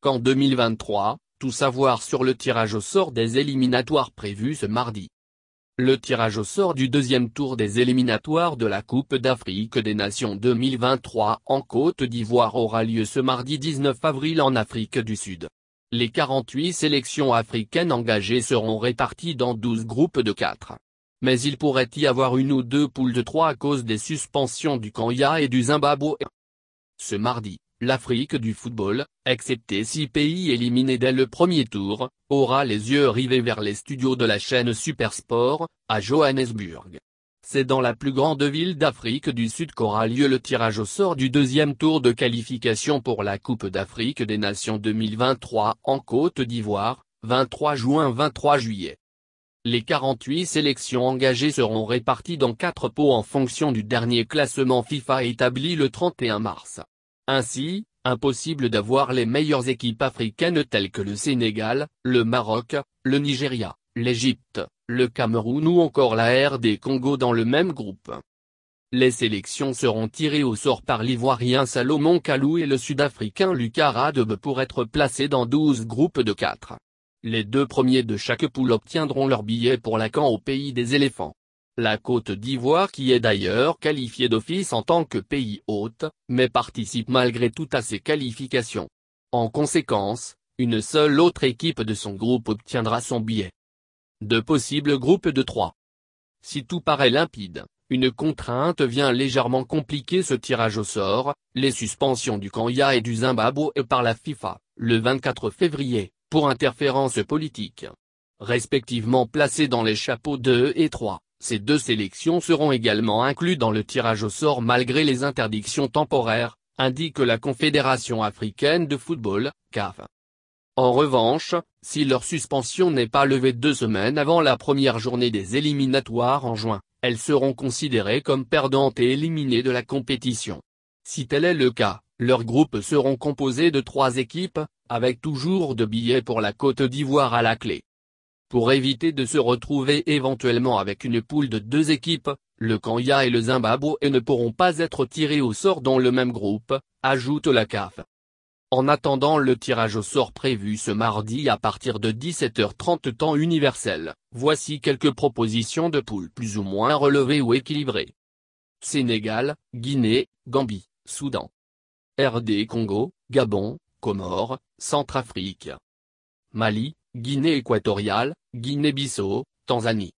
qu'en 2023, tout savoir sur le tirage au sort des éliminatoires prévus ce mardi. Le tirage au sort du deuxième tour des éliminatoires de la Coupe d'Afrique des Nations 2023 en Côte d'Ivoire aura lieu ce mardi 19 avril en Afrique du Sud. Les 48 sélections africaines engagées seront réparties dans 12 groupes de 4. Mais il pourrait y avoir une ou deux poules de 3 à cause des suspensions du Kenya et du Zimbabwe. Ce mardi, l'Afrique du football, excepté six pays éliminés dès le premier tour, aura les yeux rivés vers les studios de la chaîne Supersport, à Johannesburg. C'est dans la plus grande ville d'Afrique du Sud qu'aura lieu le tirage au sort du deuxième tour de qualification pour la Coupe d'Afrique des Nations 2023 en Côte d'Ivoire, 23 juin-23 juillet. Les 48 sélections engagées seront réparties dans quatre pots en fonction du dernier classement FIFA établi le 31 mars. Ainsi, impossible d'avoir les meilleures équipes africaines telles que le Sénégal, le Maroc, le Nigeria, l'Égypte, le Cameroun ou encore la RD Congo dans le même groupe. Les sélections seront tirées au sort par l'Ivoirien Salomon Kalou et le Sud-Africain Lucas Radebe pour être placés dans 12 groupes de 4. Les deux premiers de chaque poule obtiendront leur billet pour la camp au pays des éléphants. La Côte d'Ivoire qui est d'ailleurs qualifiée d'office en tant que pays hôte, mais participe malgré tout à ces qualifications. En conséquence, une seule autre équipe de son groupe obtiendra son billet. Deux possibles groupes de trois. Si tout paraît limpide, une contrainte vient légèrement compliquer ce tirage au sort, les suspensions du Kenya et du Zimbabwe par la FIFA, le 24 février pour interférence politique. Respectivement placées dans les chapeaux 2 et 3, ces deux sélections seront également incluses dans le tirage au sort malgré les interdictions temporaires, indique la Confédération africaine de football, CAF. En revanche, si leur suspension n'est pas levée deux semaines avant la première journée des éliminatoires en juin, elles seront considérées comme perdantes et éliminées de la compétition. Si tel est le cas, leurs groupes seront composés de trois équipes, avec toujours de billets pour la Côte d'Ivoire à la clé. Pour éviter de se retrouver éventuellement avec une poule de deux équipes, le Kanya et le Zimbabwe ne pourront pas être tirés au sort dans le même groupe, ajoute la CAF. En attendant le tirage au sort prévu ce mardi à partir de 17h30 temps universel, voici quelques propositions de poules plus ou moins relevées ou équilibrées. Sénégal, Guinée, Gambie, Soudan. RD Congo, Gabon, Comores, Centrafrique. Mali, Guinée équatoriale, Guinée-Bissau, Tanzanie.